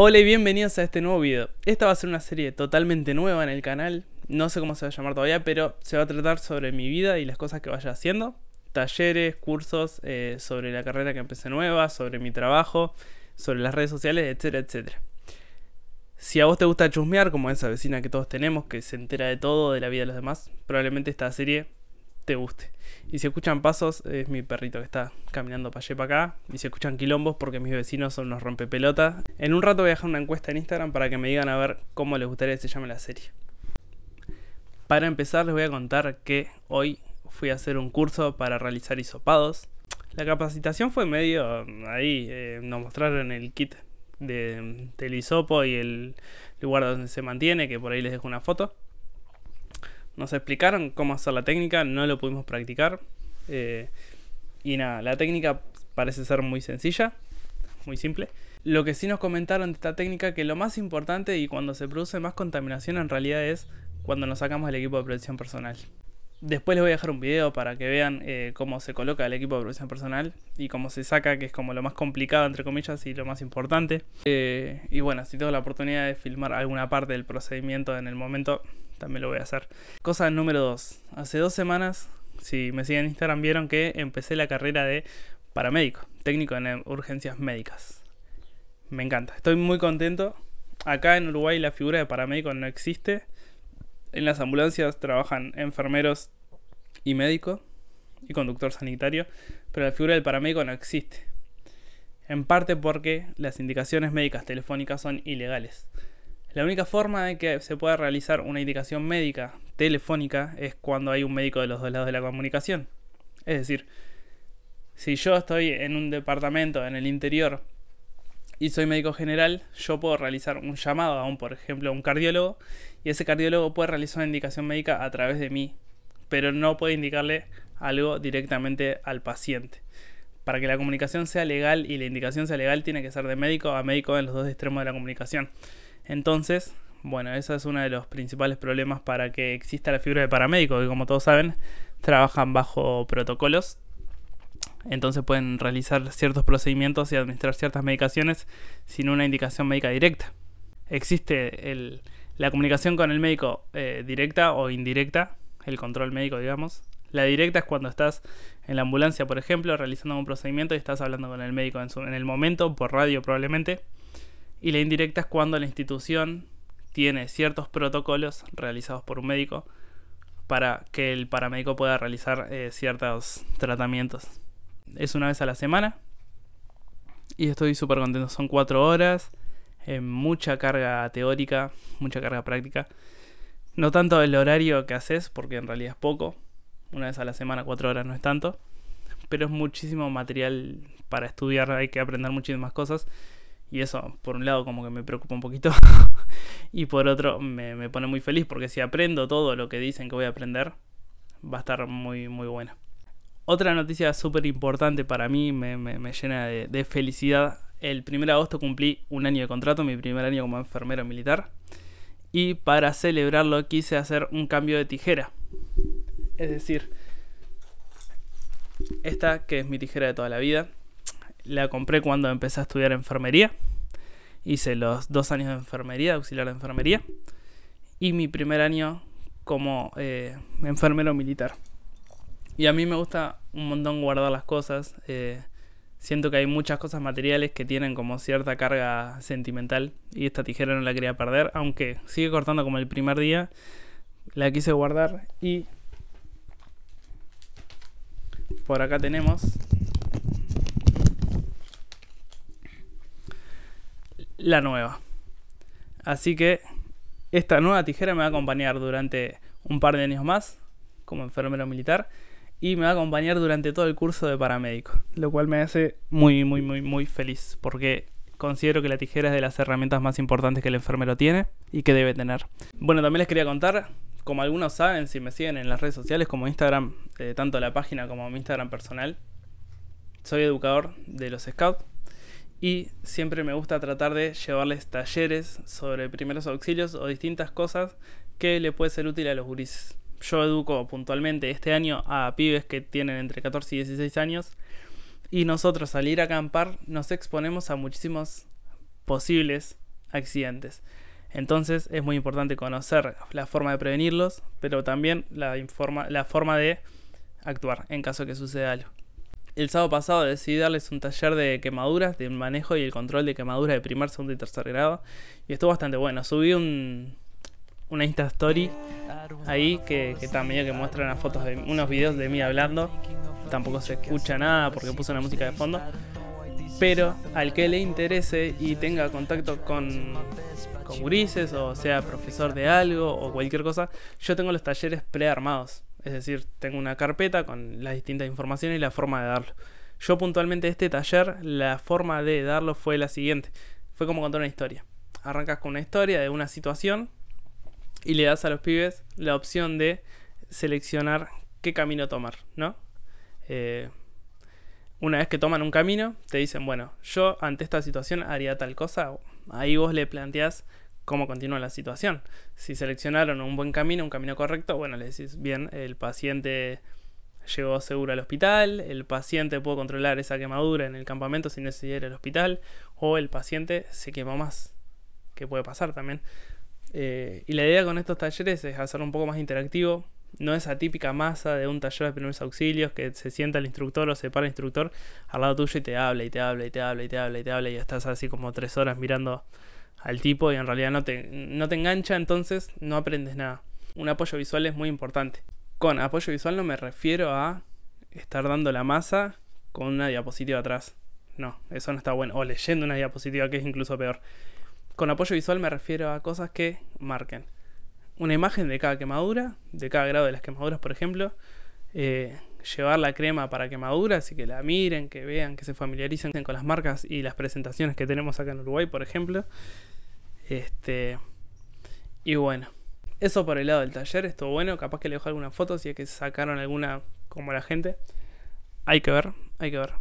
Hola y bienvenidos a este nuevo video. Esta va a ser una serie totalmente nueva en el canal, no sé cómo se va a llamar todavía, pero se va a tratar sobre mi vida y las cosas que vaya haciendo. Talleres, cursos, eh, sobre la carrera que empecé nueva, sobre mi trabajo, sobre las redes sociales, etcétera, etcétera. Si a vos te gusta chusmear, como esa vecina que todos tenemos, que se entera de todo, de la vida de los demás, probablemente esta serie te guste. Y si escuchan pasos, es mi perrito que está caminando para allá para acá. Y si escuchan quilombos, porque mis vecinos son unos rompepelotas. En un rato voy a dejar una encuesta en Instagram para que me digan a ver cómo les gustaría que se llame la serie. Para empezar, les voy a contar que hoy fui a hacer un curso para realizar hisopados. La capacitación fue medio mm, ahí, eh, nos mostraron el kit de, del hisopo y el lugar donde se mantiene, que por ahí les dejo una foto nos explicaron cómo hacer la técnica, no lo pudimos practicar. Eh, y nada, la técnica parece ser muy sencilla, muy simple. Lo que sí nos comentaron de esta técnica, que lo más importante y cuando se produce más contaminación en realidad es cuando nos sacamos el equipo de protección personal. Después les voy a dejar un video para que vean eh, cómo se coloca el equipo de producción personal y cómo se saca, que es como lo más complicado, entre comillas, y lo más importante. Eh, y bueno, si tengo la oportunidad de filmar alguna parte del procedimiento en el momento, también lo voy a hacer. Cosa número 2. Hace dos semanas, si me siguen en Instagram, vieron que empecé la carrera de paramédico, técnico en urgencias médicas. Me encanta, estoy muy contento. Acá en Uruguay la figura de paramédico no existe en las ambulancias trabajan enfermeros y médico y conductor sanitario, pero la figura del paramédico no existe. En parte porque las indicaciones médicas telefónicas son ilegales. La única forma de que se pueda realizar una indicación médica telefónica es cuando hay un médico de los dos lados de la comunicación. Es decir, si yo estoy en un departamento en el interior y soy médico general, yo puedo realizar un llamado a un, por ejemplo, a un cardiólogo y ese cardiólogo puede realizar una indicación médica a través de mí, pero no puede indicarle algo directamente al paciente. Para que la comunicación sea legal y la indicación sea legal, tiene que ser de médico a médico en los dos extremos de la comunicación. Entonces, bueno, ese es uno de los principales problemas para que exista la figura de paramédico, que como todos saben, trabajan bajo protocolos entonces pueden realizar ciertos procedimientos y administrar ciertas medicaciones sin una indicación médica directa. Existe la comunicación con el médico eh, directa o indirecta, el control médico, digamos. La directa es cuando estás en la ambulancia, por ejemplo, realizando un procedimiento y estás hablando con el médico en, el momento, por radio probablemente. Y la indirecta es cuando la institución tiene ciertos protocolos realizados por un médico para que el paramédico pueda realizar eh, ciertos tratamientos es una vez a la semana. Y estoy súper contento. Son cuatro horas. Eh, mucha carga teórica, mucha carga práctica. No tanto el horario que haces, porque en realidad es poco. Una vez a la semana, cuatro horas no es tanto. Pero es muchísimo material para estudiar. Hay que aprender muchísimas cosas. Y eso, por un lado, como que me preocupa un poquito. y por otro, me, pone muy feliz porque si aprendo todo lo que dicen que voy a aprender, va a estar muy, muy bueno. Otra noticia súper importante para mí, me, llena de, felicidad. El 1 de agosto cumplí un año de contrato, mi primer año como enfermero militar. Y para celebrarlo quise hacer un cambio de tijera. Es decir, esta que es mi tijera de toda la vida, la compré cuando empecé a estudiar enfermería. Hice los dos años de enfermería, auxiliar de enfermería. Y mi primer año como eh, enfermero militar. Y a mí me gusta un montón guardar las cosas. Eh, siento que hay muchas cosas materiales que tienen como cierta carga sentimental y esta tijera no la quería perder, aunque sigue cortando como el primer día. La quise guardar y por acá tenemos la nueva. Así que esta nueva tijera me va a acompañar durante un par de años más como enfermero militar y me va a acompañar durante todo el curso de paramédico, lo cual me hace muy, muy, muy, muy feliz, porque considero que la tijera es de las herramientas más importantes que el enfermero tiene y que debe tener. Bueno, también les quería contar, como algunos saben, si me siguen en las redes sociales como Instagram, eh, tanto la página como mi Instagram personal, soy educador de los Scouts y siempre me gusta tratar de llevarles talleres sobre primeros auxilios o distintas cosas que le puede ser útil a los gurises yo educo puntualmente este año a pibes que tienen entre 14 y 16 años y nosotros al ir a acampar nos exponemos a muchísimos posibles accidentes. Entonces es muy importante conocer la forma de prevenirlos, pero también la, la forma de actuar en caso que suceda algo. El sábado pasado decidí darles un taller de quemaduras, de manejo y el control de quemaduras de primer, segundo y tercer grado. Y estuvo bastante bueno. Subí un, una Insta Story ahí que, también que muestran unas fotos de unos videos de mí hablando. Tampoco se escucha nada porque puse una música de fondo. Pero al que le interese y tenga contacto con, con grises o sea profesor de algo o cualquier cosa, yo tengo los talleres prearmados. Es decir, tengo una carpeta con las distintas informaciones y la forma de darlo. Yo puntualmente este taller, la forma de darlo fue la siguiente. Fue como contar una historia. Arrancas con una historia de una situación y le das a los pibes la opción de seleccionar qué camino tomar, ¿no? Eh, una vez que toman un camino, te dicen, bueno, yo ante esta situación haría tal cosa. Ahí vos le planteás cómo continúa la situación. Si seleccionaron un buen camino, un camino correcto, bueno, le decís, bien, el paciente llegó seguro al hospital, el paciente pudo controlar esa quemadura en el campamento sin necesidad ir al hospital, o el paciente se quemó más, qué puede pasar también. Eh, y la idea con estos talleres es hacerlo un poco más interactivo. No esa típica masa de un taller de primeros auxilios que se sienta el instructor o se para el instructor al lado tuyo y te habla y te habla y te habla y te habla y te habla y estás así como tres horas mirando al tipo y en realidad no te, no te engancha, entonces no aprendes nada. Un apoyo visual es muy importante. Con apoyo visual no me refiero a estar dando la masa con una diapositiva atrás. No, eso no está bueno. O leyendo una diapositiva que es incluso peor. Con apoyo visual me refiero a cosas que marquen. Una imagen de cada quemadura, de cada grado de las quemaduras, por ejemplo. Eh, llevar la crema para quemaduras y que la miren, que vean, que se familiaricen con las marcas y las presentaciones que tenemos acá en Uruguay, por ejemplo. Este. Y bueno. Eso por el lado del taller, estuvo bueno. Capaz que le dejo algunas fotos si es que sacaron alguna como la gente. Hay que ver, hay que ver.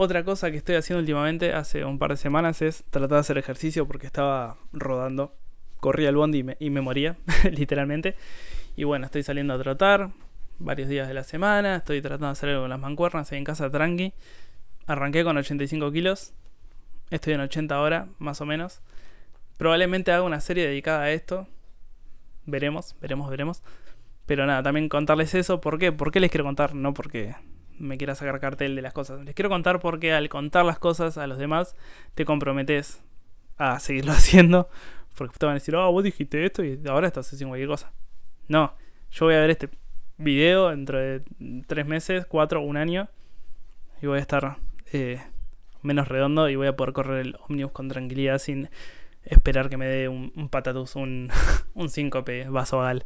Otra cosa que estoy haciendo últimamente, hace un par de semanas, es tratar de hacer ejercicio porque estaba rodando. Corría el bondi y me, moría, literalmente. Y bueno, estoy saliendo a trotar varios días de la semana. Estoy tratando de hacer algo con las mancuernas ahí en casa tranqui. Arranqué con 85 kilos. Estoy en 80 ahora, más o menos. Probablemente haga una serie dedicada a esto. Veremos, veremos, veremos. Pero nada, también contarles eso. ¿Por qué? ¿Por qué les quiero contar? No porque me quiera sacar cartel de las cosas. Les quiero contar porque al contar las cosas a los demás, te comprometes a seguirlo haciendo. Porque te van a decir, oh, vos dijiste esto y ahora estás haciendo cualquier cosa. No, yo voy a ver este video dentro de tres meses, cuatro, un año. Y voy a estar eh, menos redondo y voy a poder correr el ómnibus con tranquilidad sin esperar que me dé un, un patatus, un, un síncope vasogal.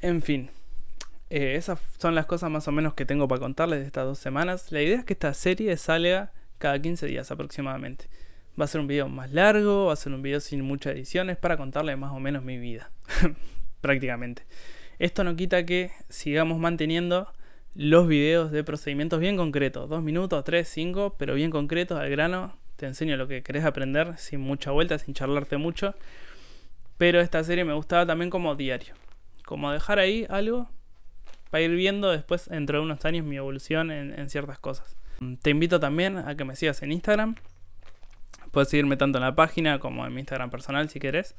En fin. Eh, esas son las cosas más o menos que tengo para contarles de estas dos semanas. La idea es que esta serie salga cada 15 días aproximadamente. Va a ser un video más largo, va a ser un video sin muchas ediciones para contarles más o menos mi vida, prácticamente. Esto no quita que sigamos manteniendo los videos de procedimientos bien concretos, Dos minutos, tres, cinco, pero bien concretos, al grano, te enseño lo que querés aprender sin mucha vuelta, sin charlarte mucho. Pero esta serie me gustaba también como diario, como dejar ahí algo para ir viendo después, dentro de unos años, mi evolución en, ciertas cosas. Mm, te invito también a que me sigas en Instagram. Puedes seguirme tanto en la página como en mi Instagram personal si querés.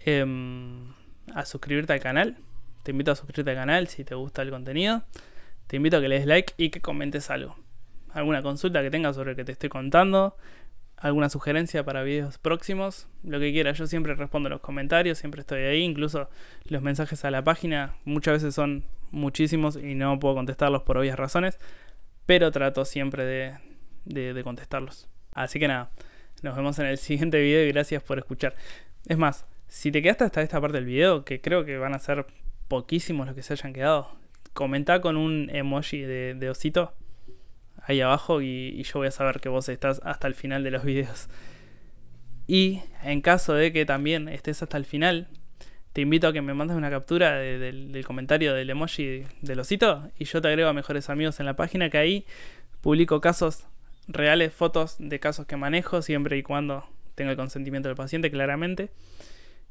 Em, a suscribirte al canal. Te invito a suscribirte al canal si te gusta el contenido. Te invito a que le des like y que comentes algo. Alguna consulta que tengas sobre lo que te estoy contando. Alguna sugerencia para videos próximos. Lo que quieras. Yo siempre respondo los comentarios. Siempre estoy ahí. Incluso los mensajes a la página muchas veces son muchísimos y no puedo contestarlos por obvias razones, pero trato siempre de, contestarlos. Así que nada, nos vemos en el siguiente video y gracias por escuchar. Es más, si te quedaste hasta esta parte del video, que creo que van a ser poquísimos los que se hayan quedado, comenta con un emoji de, osito ahí abajo y, y, yo voy a saber que vos estás hasta el final de los videos. Y en caso de que también estés hasta el final, te invito a que me mandes una captura del comentario del emoji del osito y yo te agrego a mejores amigos en la página que ahí publico casos reales, fotos de casos que manejo siempre y cuando tenga el consentimiento del paciente, claramente.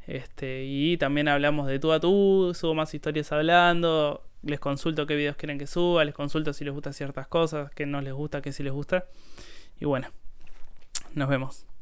Este, y también hablamos de tú a tú, subo más historias hablando, les consulto qué videos quieren que suba, les consulto si les gustan ciertas cosas, qué no les gusta, qué sí les gusta. Y bueno, nos vemos.